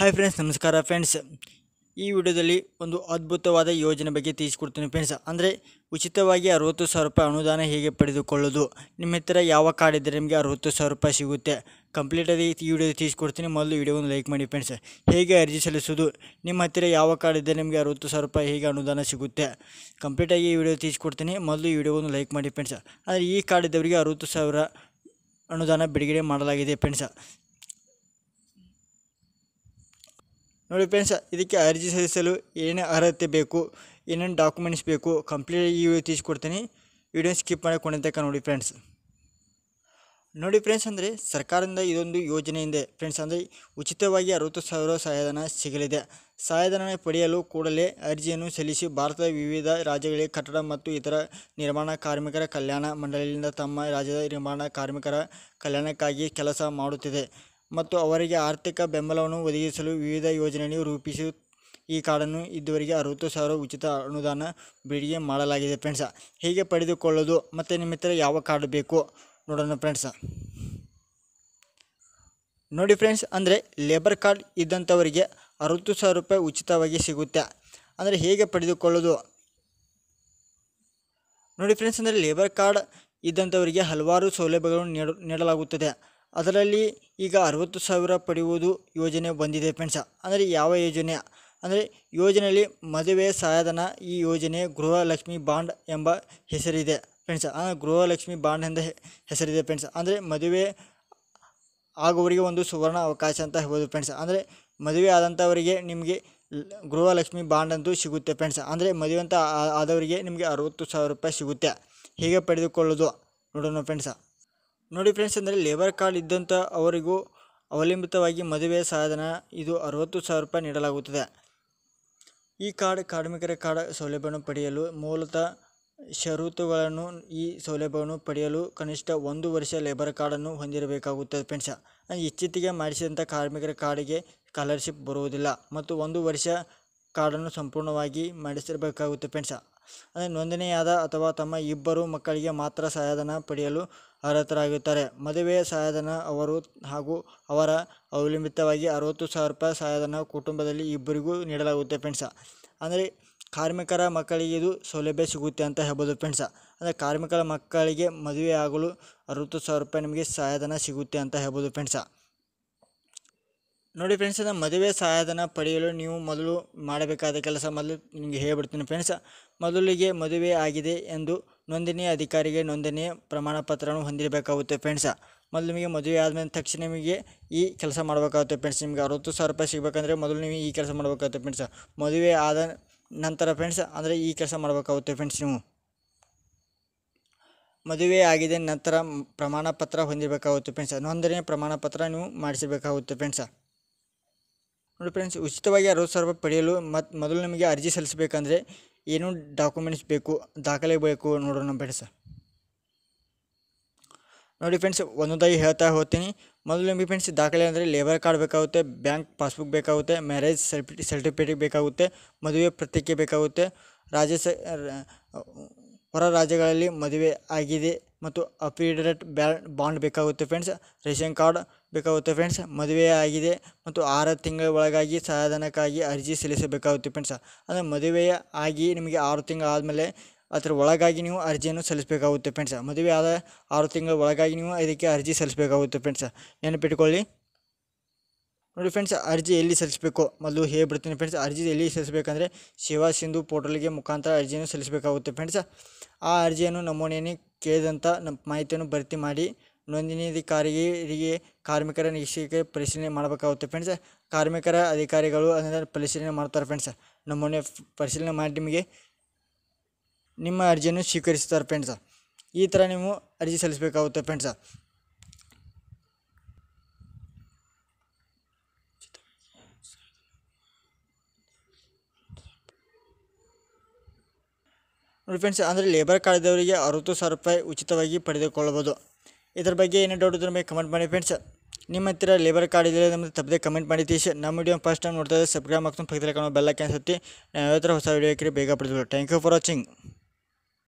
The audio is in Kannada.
ಹಾಯ್ ಫ್ರೆಂಡ್ಸ್ ನಮಸ್ಕಾರ ಫ್ರೆಂಡ್ಸ್ ಈ ವಿಡಿಯೋದಲ್ಲಿ ಒಂದು ಅದ್ಭುತವಾದ ಯೋಜನೆ ಬಗ್ಗೆ ತಿಳಿಸ್ಕೊಡ್ತೀನಿ ಫ್ರೆಂಡ್ಸ್ ಅಂದರೆ ಉಚಿತವಾಗಿ ಅರುವತ್ತು ಸಾವಿರ ರೂಪಾಯಿ ಅನುದಾನ ಹೇಗೆ ಪಡೆದುಕೊಳ್ಳೋದು ನಿಮ್ಮ ಹತ್ತಿರ ಯಾವ ಕಾರ್ಡ್ ಇದ್ದರೆ ನಿಮಗೆ ಅರುವತ್ತು ಸಾವಿರ ರೂಪಾಯಿ ಸಿಗುತ್ತೆ ಕಂಪ್ಲೀಟಾಗಿ ಈ ವಿಡಿಯೋ ತಿಳಿಸ್ಕೊಡ್ತೀನಿ ಮೊದಲು ವಿಡಿಯೋವನ್ನು ಲೈಕ್ ಮಾಡಿ ಫ್ರೆಂಡ್ಸ್ ಹೇಗೆ ಅರ್ಜಿ ಸಲ್ಲಿಸೋದು ನಿಮ್ಮ ಹತ್ತಿರ ಯಾವ ಕಾರ್ಡ್ ಇದ್ದರೆ ನಿಮಗೆ ಅರುವತ್ತು ಸಾವಿರ ರೂಪಾಯಿ ಹೇಗೆ ಅನುದಾನ ಸಿಗುತ್ತೆ ಕಂಪ್ಲೀಟಾಗಿ ಈ ವಿಡಿಯೋ ತಿಳಿಸ್ಕೊಡ್ತೀನಿ ಮೊದಲು ಈ ವಿಡಿಯೋವನ್ನು ಲೈಕ್ ಮಾಡಿ ಫ್ರೆಂಡ್ಸ್ ಆದರೆ ಈ ಕಾರ್ಡ್ ಇದ್ದವರಿಗೆ ಅರುವತ್ತು ಸಾವಿರ ಅನುದಾನ ಬಿಡುಗಡೆ ಮಾಡಲಾಗಿದೆ ಫ್ರೆಂಡ್ಸ್ ನೋಡಿ ಫ್ರೆಂಡ್ಸ್ ಇದಕ್ಕೆ ಅರ್ಜಿ ಸಲ್ಲಿಸಲು ಏನೇ ಅರ್ಹತೆ ಬೇಕು ಏನೇನು ಡಾಕ್ಯುಮೆಂಟ್ಸ್ ಬೇಕು ಕಂಪ್ಲೀಟ್ ಈ ವಿಡಿಯೋ ತಿಳಿಸ್ಕೊಡ್ತೀನಿ ವಿಡಿಯೋ ಸ್ಕಿಪ್ ಮಾಡಿ ನೋಡಿ ಫ್ರೆಂಡ್ಸ್ ನೋಡಿ ಫ್ರೆಂಡ್ಸ್ ಅಂದರೆ ಸರ್ಕಾರದಿಂದ ಇದೊಂದು ಯೋಜನೆಯಿಂದ ಫ್ರೆಂಡ್ಸ್ ಅಂದರೆ ಉಚಿತವಾಗಿ ಅರವತ್ತು ಸಾವಿರ ಸಹಾಯಧನ ಸಿಗಲಿದೆ ಸಹಾಯಧನ ಪಡೆಯಲು ಕೂಡಲೇ ಅರ್ಜಿಯನ್ನು ಸಲ್ಲಿಸಿ ಭಾರತದ ವಿವಿಧ ರಾಜ್ಯಗಳಿಗೆ ಕಟ್ಟಡ ಮತ್ತು ಇತರ ನಿರ್ಮಾಣ ಕಾರ್ಮಿಕರ ಕಲ್ಯಾಣ ಮಂಡಳಿಯಿಂದ ತಮ್ಮ ರಾಜ್ಯದ ನಿರ್ಮಾಣ ಕಾರ್ಮಿಕರ ಕಲ್ಯಾಣಕ್ಕಾಗಿ ಕೆಲಸ ಮಾಡುತ್ತಿದೆ ಮತ್ತು ಅವರಿಗೆ ಆರ್ಥಿಕ ಬೆಂಬಲವನ್ನು ಒದಗಿಸಲು ವಿವಿಧ ಯೋಜನೆಯನ್ನು ರೂಪಿಸಿ ಈ ಕಾರ್ಡನ್ನು ಇದುವರೆಗೆ ಅರುವತ್ತು ಸಾವಿರ ಉಚಿತ ಅನುದಾನ ಬಿಡುಗಡೆ ಮಾಡಲಾಗಿದೆ ಫ್ರೆಂಡ್ಸ ಹೇಗೆ ಪಡೆದುಕೊಳ್ಳೋದು ಮತ್ತು ನಿಮ್ಮ ಹತ್ರ ಯಾವ ಕಾರ್ಡ್ ಬೇಕು ನೋಡೋಣ ಫ್ರೆಂಡ್ಸ ನೋಡಿ ಫ್ರೆಂಡ್ಸ್ ಅಂದರೆ ಲೇಬರ್ ಕಾರ್ಡ್ ಇದ್ದಂಥವರಿಗೆ ಅರುವತ್ತು ಸಾವಿರ ರೂಪಾಯಿ ಉಚಿತವಾಗಿ ಸಿಗುತ್ತೆ ಅಂದರೆ ಹೇಗೆ ಪಡೆದುಕೊಳ್ಳೋದು ನೋಡಿ ಫ್ರೆಂಡ್ಸ್ ಅಂದರೆ ಲೇಬರ್ ಕಾರ್ಡ್ ಇದ್ದಂಥವರಿಗೆ ಹಲವಾರು ಸೌಲಭ್ಯಗಳನ್ನು ನೀಡಲಾಗುತ್ತದೆ ಅದರಲ್ಲಿ ಈಗ ಅರುವತ್ತು ಸಾವಿರ ಪಡೆಯುವುದು ಯೋಜನೆ ಬಂದಿದೆ ಫ್ರೆಂಡ್ಸ ಅಂದರೆ ಯಾವ ಯೋಜನೆ ಅಂದರೆ ಯೋಜನೆಯಲ್ಲಿ ಮದುವೆ ಸಹಾಯಧನ ಈ ಯೋಜನೆ ಗೃಹಲಕ್ಷ್ಮಿ ಬಾಂಡ್ ಎಂಬ ಹೆಸರಿದೆ ಫ್ರೆಂಡ್ಸ್ ಗೃಹಲಕ್ಷ್ಮಿ ಬಾಂಡ್ ಎಂದ ಹೆಸರಿದೆ ಫ್ರೆಂಡ್ಸ್ ಅಂದರೆ ಮದುವೆ ಆಗುವವರಿಗೆ ಒಂದು ಸುವರ್ಣ ಅವಕಾಶ ಅಂತ ಹೇಳ್ಬೋದು ಫ್ರೆಂಡ್ಸ್ ಅಂದರೆ ಮದುವೆ ಆದಂಥವರಿಗೆ ನಿಮಗೆ ಗೃಹಲಕ್ಷ್ಮಿ ಬಾಂಡ್ ಅಂತೂ ಸಿಗುತ್ತೆ ಫ್ರೆಂಡ್ಸ್ ಅಂದರೆ ಮದುವೆ ಅಂತ ಆದವರಿಗೆ ನಿಮಗೆ ಅರುವತ್ತು ಸಾವಿರ ರೂಪಾಯಿ ಸಿಗುತ್ತೆ ಹೀಗೆ ಪಡೆದುಕೊಳ್ಳೋದು ನೋಡೋಣ ಫ್ರೆಂಡ್ಸ ನೋಡಿ ಫ್ರೆಂಡ್ಸ್ ಅಂದರೆ ಲೇಬರ್ ಕಾರ್ಡ್ ಇದ್ದಂಥ ಅವರಿಗೂ ಅವಲಂಬಿತವಾಗಿ ಮದುವೆ ಸಾಧನ ಇದು ಅರವತ್ತು ಸಾವಿರ ರೂಪಾಯಿ ನೀಡಲಾಗುತ್ತದೆ ಈ ಕಾರ್ಡ್ ಕಾರ್ಮಿಕರ ಕಾರ್ಡ್ ಸೌಲಭ್ಯವನ್ನು ಪಡೆಯಲು ಮೂಲತಃ ಷರತ್ತುಗಳನ್ನು ಈ ಸೌಲಭ್ಯವನ್ನು ಪಡೆಯಲು ಕನಿಷ್ಠ ಒಂದು ವರ್ಷ ಲೇಬರ್ ಕಾರ್ಡನ್ನು ಹೊಂದಿರಬೇಕಾಗುತ್ತದೆ ಫ್ರೆಂಡ್ಸ್ ಇತ್ತೀಚೆಗೆ ಮಾಡಿಸಿದಂಥ ಕಾರ್ಮಿಕರ ಕಾರ್ಡಿಗೆ ಸ್ಕಾಲರ್ಶಿಪ್ ಬರುವುದಿಲ್ಲ ಮತ್ತು ಒಂದು ವರ್ಷ ಕಾರ್ಡನ್ನು ಸಂಪೂರ್ಣವಾಗಿ ಮಾಡಿಸಿರಬೇಕಾಗುತ್ತೆ ಫ್ರೆಂಡ್ಸ ಅಂದರೆ ನೋಂದಣಿಯಾದ ಅಥವಾ ತಮ್ಮ ಇಬ್ಬರು ಮಕ್ಕಳಿಗೆ ಮಾತ್ರ ಸಹಾಯಧನ ಪಡೆಯಲು ಅರ್ಹತರಾಗಿರುತ್ತಾರೆ ಮದುವೆ ಸಹಾಯಧನ ಅವರು ಹಾಗೂ ಅವರ ಅವಲಂಬಿತವಾಗಿ ಅರವತ್ತು ಸಾವಿರ ರೂಪಾಯಿ ಸಹಾಯಧನ ಕುಟುಂಬದಲ್ಲಿ ಇಬ್ಬರಿಗೂ ನೀಡಲಾಗುತ್ತೆ ಫ್ರೆಂಡ್ಸ ಅಂದರೆ ಕಾರ್ಮಿಕರ ಮಕ್ಕಳಿಗೆ ಇದು ಸೌಲಭ್ಯ ಸಿಗುತ್ತೆ ಅಂತ ಹೇಳ್ಬೋದು ಫ್ರೆಂಡ್ಸ ಅಂದರೆ ಕಾರ್ಮಿಕರ ಮಕ್ಕಳಿಗೆ ಮದುವೆ ಆಗಲು ಅರುವತ್ತು ಸಾವಿರ ರೂಪಾಯಿ ನಿಮಗೆ ಸಹಾಯಧನ ಸಿಗುತ್ತೆ ಅಂತ ಹೇಳ್ಬೋದು ಫ್ರೆಂಡ್ಸ ನೋಡಿ ಫ್ರೆಂಡ್ಸ್ ಮದುವೆ ಸಹಾಯಧನ ಪಡೆಯಲು ನೀವು ಮೊದಲು ಮಾಡಬೇಕಾದ ಕೆಲಸ ಮೊದಲು ನಿಮಗೆ ಹೇಳ್ಬಿಡ್ತೀನಿ ಫ್ರೆಂಡ್ಸ್ ಮೊದಲಿಗೆ ಮದುವೆ ಆಗಿದೆ ಎಂದು ನೋಂದಣಿ ಅಧಿಕಾರಿಗೆ ನೋಂದಣಿ ಪ್ರಮಾಣ ಪತ್ರವನ್ನು ಹೊಂದಿರಬೇಕಾಗುತ್ತೆ ಫ್ರೆಂಡ್ಸ ಮೊದಲು ನಿಮಗೆ ಮದುವೆ ಆದಮೇಲೆ ತಕ್ಷಣ ನಿಮಗೆ ಈ ಕೆಲಸ ಮಾಡಬೇಕಾಗುತ್ತೆ ಫ್ರೆಂಡ್ಸ್ ನಿಮಗೆ ಅರವತ್ತು ಸಾವಿರ ರೂಪಾಯಿ ಸಿಗಬೇಕಂದ್ರೆ ಮೊದಲು ನೀವು ಈ ಕೆಲಸ ಮಾಡಬೇಕಾಗುತ್ತೆ ಫ್ರೆಂಡ್ಸ ಮದುವೆ ಆದ ನಂತರ ಫ್ರೆಂಡ್ಸ್ ಅಂದರೆ ಈ ಕೆಲಸ ಮಾಡಬೇಕಾಗುತ್ತೆ ಫ್ರೆಂಡ್ಸ್ ನೀವು ಮದುವೆ ಆಗಿದೆ ನಂತರ ಪ್ರಮಾಣ ಪತ್ರ ಹೊಂದಿರಬೇಕಾಗುತ್ತೆ ಫ್ರೆಂಡ್ಸ ನೋಂದಣಿ ಪ್ರಮಾಣ ಪತ್ರ ನೀವು ಮಾಡಿಸಬೇಕಾಗುತ್ತೆ ಫ್ರೆಂಡ್ಸ ನೋಡಿ ಫ್ರೆಂಡ್ಸ್ ಉಚಿತವಾಗಿ ಅರವತ್ತು ಸಾವಿರ ರೂಪಾಯಿ ಪಡೆಯಲು ಮತ್ತು ಮೊದಲು ನಿಮಗೆ ಅರ್ಜಿ ಸಲ್ಲಿಸಬೇಕಂದ್ರೆ ಏನು ಡಾಕ್ಯುಮೆಂಟ್ಸ್ ಬೇಕು ದಾಖಲೆ ಬೇಕು ನೋಡೋಣ ಫ್ರೆಂಡ್ಸ್ ನೋಡಿ ಫ್ರೆಂಡ್ಸ್ ಒಂದೊಂದಾಗಿ ಹೇಳ್ತಾ ಹೋಗ್ತೀನಿ ಮೊದಲು ನಿಮಗೆ ಫ್ರೆಂಡ್ಸ್ ದಾಖಲೆ ಅಂದರೆ ಲೇಬರ್ ಕಾರ್ಡ್ ಬೇಕಾಗುತ್ತೆ ಬ್ಯಾಂಕ್ ಪಾಸ್ಬುಕ್ ಬೇಕಾಗುತ್ತೆ ಮ್ಯಾರೇಜ್ ಸರ್ಟಿಫಿಕೇಟ್ ಬೇಕಾಗುತ್ತೆ ಮದುವೆ ಪ್ರತ್ಯೇಕ ಬೇಕಾಗುತ್ತೆ ರಾಜ್ಯ ಹೊರ ರಾಜ್ಯಗಳಲ್ಲಿ ಮದುವೆ ಆಗಿದೆ ಮತ್ತು ಅಫಿಡರೇಟ್ ಬಾಂಡ್ ಬೇಕಾಗುತ್ತೆ ಫ್ರೆಂಡ್ಸ್ ರೇಷನ್ ಕಾರ್ಡ್ ಬೇಕಾಗುತ್ತೆ ಫ್ರೆಂಡ್ಸ್ ಮದುವೆ ಆಗಿದೆ ಮತ್ತು ಆರು ತಿಂಗಳ ಒಳಗಾಗಿ ಸಹಾಯಧನಕ್ಕಾಗಿ ಅರ್ಜಿ ಸಲ್ಲಿಸಬೇಕಾಗುತ್ತೆ ಫ್ರೆಂಡ್ಸ್ ಅಂದರೆ ಮದುವೆಯಾಗಿ ಆಗಿ ನಿಮಗೆ ಆರು ತಿಂಗಳು ಆದಮೇಲೆ ಅದರ ಒಳಗಾಗಿ ನೀವು ಅರ್ಜಿಯನ್ನು ಸಲ್ಲಿಸಬೇಕಾಗುತ್ತೆ ಫ್ರೆಂಡ್ಸ್ ಮದುವೆ ಆದ ಆರು ತಿಂಗಳ ಒಳಗಾಗಿ ನೀವು ಇದಕ್ಕೆ ಅರ್ಜಿ ಸಲ್ಲಿಸಬೇಕಾಗುತ್ತೆ ಫ್ರೆಂಡ್ಸ್ ನೆನಪಿಟ್ಕೊಳ್ಳಿ ನೋಡಿ ಫ್ರೆಂಡ್ಸ್ ಅರ್ಜಿ ಎಲ್ಲಿ ಸಲ್ಲಿಸಬೇಕು ಮೊದಲು ಹೇಳ್ಬಿಡ್ತೀನಿ ಫ್ರೆಂಡ್ಸ್ ಅರ್ಜಿ ಎಲ್ಲಿ ಸಲ್ಲಿಸಬೇಕಂದ್ರೆ ಶಿವ ಸಿಂಧು ಪೋರ್ಟಲ್ಗೆ ಮುಖಾಂತರ ಅರ್ಜಿಯನ್ನು ಸಲ್ಲಿಸಬೇಕಾಗುತ್ತೆ ಫ್ರೆಂಡ್ಸ್ ಆ ಅರ್ಜಿಯನ್ನು ನಮೂನೆಯನ್ನು ಕೇಳಿದಂಥ ನಮ್ಮ ಮಾಹಿತಿಯನ್ನು ಭರ್ತಿ ಮಾಡಿ ನೋಂದಣಿಧಿಕಾರಿಗೆ ಕಾರ್ಮಿಕರ ನಿರೀಕ್ಷೆಗೆ ಪರಿಶೀಲನೆ ಮಾಡಬೇಕಾಗುತ್ತೆ ಫ್ರೆಂಡ್ಸ್ ಕಾರ್ಮಿಕರ ಅಧಿಕಾರಿಗಳು ಅದನ್ನು ಪರಿಶೀಲನೆ ಮಾಡ್ತಾರೆ ಫ್ರೆಂಡ್ಸ್ ನಮೂನೆ ಪರಿಶೀಲನೆ ಮಾಡಿ ನಿಮಗೆ ನಿಮ್ಮ ಅರ್ಜಿಯನ್ನು ಸ್ವೀಕರಿಸ್ತಾರೆ ಫ್ರೆಂಡ್ಸ ಈ ಥರ ನೀವು ಅರ್ಜಿ ಸಲ್ಲಿಸಬೇಕಾಗುತ್ತೆ ಫ್ರೆಂಡ್ಸ ನೋಡಿ ಫ್ರೆಂಡ್ಸ್ ಅಂದರೆ ಲೇಬರ್ ಕಾರ್ಡ್ದವರಿಗೆ ಅರುವತ್ತು ಸಾವಿರ ರೂಪಾಯಿ ಉಚಿತವಾಗಿ ಪಡೆದುಕೊಳ್ಳಬೋದು ಇದರ ಬಗ್ಗೆ ಏನೇ ಡೌಟ್ ಮೇಲೆ ಕಮೆಂಟ್ ಮಾಡಿ ಫ್ರೆಂಡ್ಸ್ ನಿಮ್ಮ ಹತ್ತಿರ ಲೇಬರ್ ಕಾರ್ಡ್ ಇದ್ದರೆ ನಮ್ಮದು ತಪ್ಪದೆ ಕಮೆಂಟ್ ಮಾಡಿ ನಮ್ಮ ವಿಡಿಯೋ ಫಸ್ಟ್ ಟೈಮ್ ನೋಡ್ತಾ ಇದ್ದರೆ ಸಬ್ಸ್ಕ್ರೈಬ್ ಮಾಡ್ಕೊಂಡು ಪಕ್ಕದಲ್ಲಿ ಕಾಣೋ ಬೆಲ್ಲಕ್ಕೆ ಕ್ಯಾನ್ಸತ್ತಿ ನಾವು ಯಾವ ಥರ ಹೊಸ ವೀಡಿಯೋ ಹಾಕಿರಿ ಬೇಗ ಪಡೆದು ಥ್ಯಾಂಕ್ ಯು ಫಾರ್ ವಾಚಿಂಗ್